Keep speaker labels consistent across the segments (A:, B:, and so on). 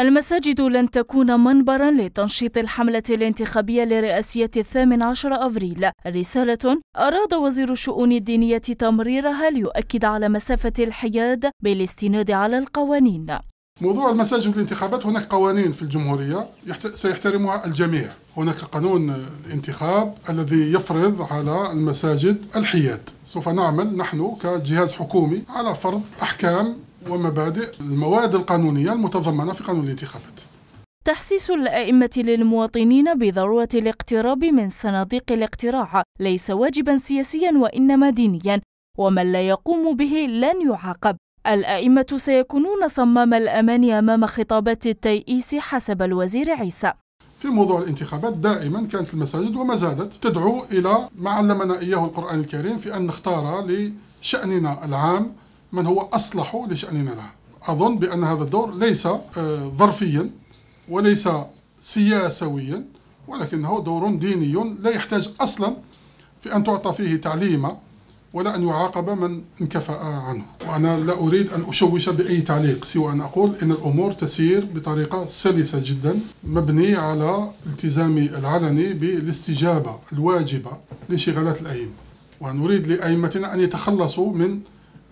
A: المساجد لن تكون منبرا لتنشيط الحملة الانتخابية لرئاسية الثامن عشر أفريل رسالة أراد وزير الشؤون الدينية تمريرها ليؤكد على مسافة الحياد بالاستناد على القوانين
B: موضوع المساجد والانتخابات هناك قوانين في الجمهورية سيحترمها الجميع هناك قانون الانتخاب الذي يفرض على المساجد الحياد سوف نعمل نحن كجهاز حكومي على فرض أحكام ومبادئ المواد القانونية المتضمنة في قانون الانتخابات
A: تحسيس الأئمة للمواطنين بضرورة الاقتراب من صناديق الاقتراع ليس واجبا سياسيا وإنما دينيا ومن لا يقوم به لن يعاقب الأئمة سيكونون صمام الأمان أمام خطابات التيئيس حسب الوزير عيسى
B: في موضوع الانتخابات دائما كانت المساجد وما زالت تدعو إلى ما علمنا إياه القرآن الكريم في أن نختار لشأننا العام من هو أصلح لشأننا العام أظن بأن هذا الدور ليس آه، ظرفيا وليس سياسويا ولكنه دور ديني لا يحتاج أصلا في أن تعطى فيه تعليمة ولا أن يعاقب من انكفأ عنه وأنا لا أريد أن أشوش بأي تعليق سوى أن أقول أن الأمور تسير بطريقة سلسة جدا مبني على التزامي العلني بالاستجابة الواجبة لانشغالات الأئمة ونريد لأئمتنا أن يتخلصوا من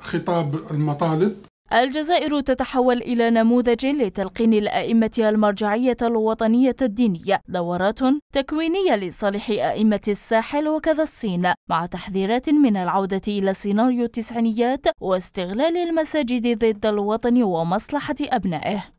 B: خطاب المطالب
A: الجزائر تتحول إلى نموذج لتلقين الأئمة المرجعية الوطنية الدينية دورات تكوينية لصالح أئمة الساحل وكذا الصين مع تحذيرات من العودة إلى سيناريو التسعينيات واستغلال المساجد ضد الوطن ومصلحة أبنائه